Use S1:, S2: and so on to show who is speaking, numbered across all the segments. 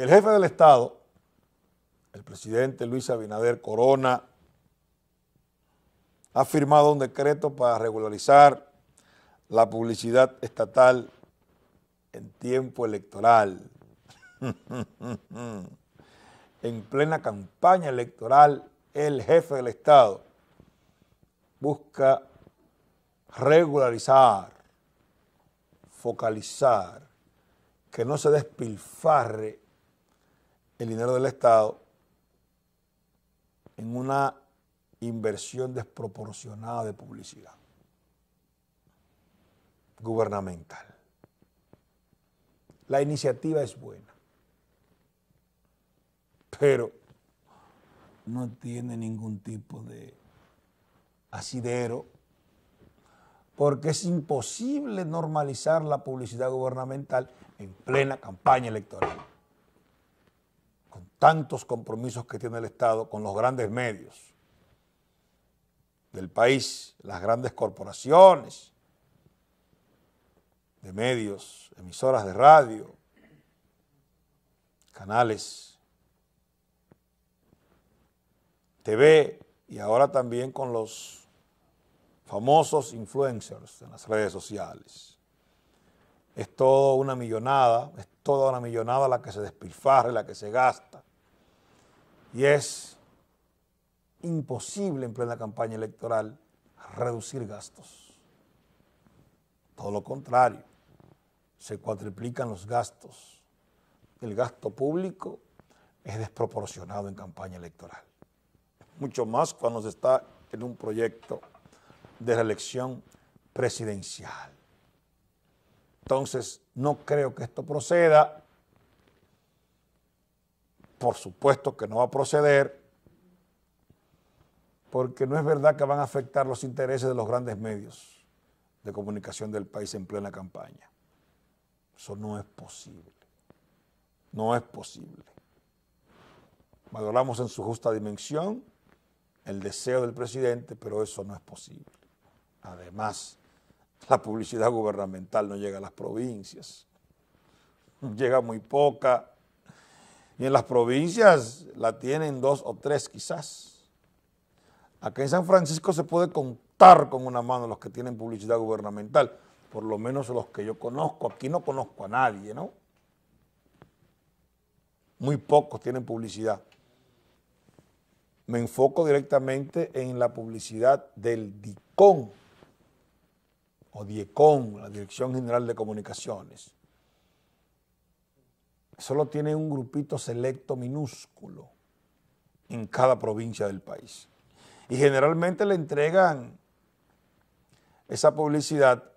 S1: El jefe del Estado, el presidente Luis Abinader Corona, ha firmado un decreto para regularizar la publicidad estatal en tiempo electoral. en plena campaña electoral, el jefe del Estado busca regularizar, focalizar, que no se despilfarre el dinero del Estado en una inversión desproporcionada de publicidad gubernamental. La iniciativa es buena, pero no tiene ningún tipo de asidero, porque es imposible normalizar la publicidad gubernamental en plena campaña electoral tantos compromisos que tiene el Estado con los grandes medios del país, las grandes corporaciones de medios, emisoras de radio, canales, TV y ahora también con los famosos influencers en las redes sociales. Es toda una millonada, es toda una millonada la que se despilfarra, la que se gasta y es imposible en plena campaña electoral reducir gastos. Todo lo contrario, se cuatriplican los gastos. El gasto público es desproporcionado en campaña electoral. Mucho más cuando se está en un proyecto de reelección presidencial. Entonces, no creo que esto proceda por supuesto que no va a proceder, porque no es verdad que van a afectar los intereses de los grandes medios de comunicación del país en plena campaña. Eso no es posible. No es posible. Valoramos en su justa dimensión el deseo del presidente, pero eso no es posible. Además, la publicidad gubernamental no llega a las provincias. Llega muy poca y en las provincias la tienen dos o tres quizás. Aquí en San Francisco se puede contar con una mano los que tienen publicidad gubernamental, por lo menos los que yo conozco. Aquí no conozco a nadie, ¿no? Muy pocos tienen publicidad. Me enfoco directamente en la publicidad del DICON, o DIECON, la Dirección General de Comunicaciones solo tiene un grupito selecto minúsculo en cada provincia del país. Y generalmente le entregan esa publicidad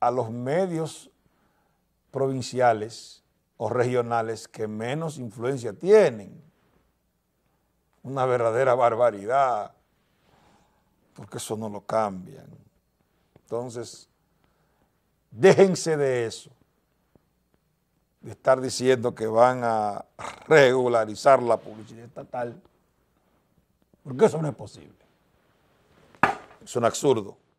S1: a los medios provinciales o regionales que menos influencia tienen. Una verdadera barbaridad, porque eso no lo cambian. Entonces, déjense de eso de estar diciendo que van a regularizar la publicidad estatal, porque eso no es posible. Es un absurdo.